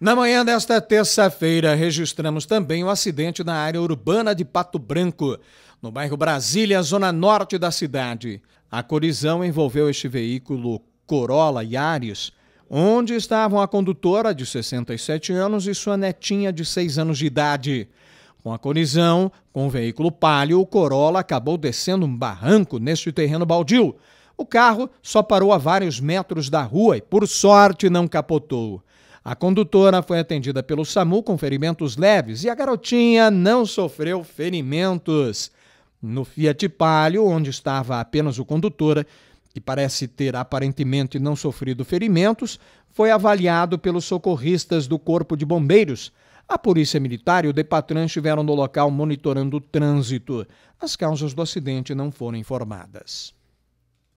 Na manhã desta terça-feira, registramos também o um acidente na área urbana de Pato Branco, no bairro Brasília, zona norte da cidade. A colisão envolveu este veículo Corolla Yaris, onde estavam a condutora de 67 anos e sua netinha de 6 anos de idade. Com a colisão com o veículo Palio, o Corolla acabou descendo um barranco neste terreno baldio. O carro só parou a vários metros da rua e, por sorte, não capotou. A condutora foi atendida pelo SAMU com ferimentos leves e a garotinha não sofreu ferimentos. No Fiat Palio, onde estava apenas o condutora, que parece ter aparentemente não sofrido ferimentos, foi avaliado pelos socorristas do Corpo de Bombeiros. A Polícia Militar e o Depatran estiveram no local monitorando o trânsito. As causas do acidente não foram informadas.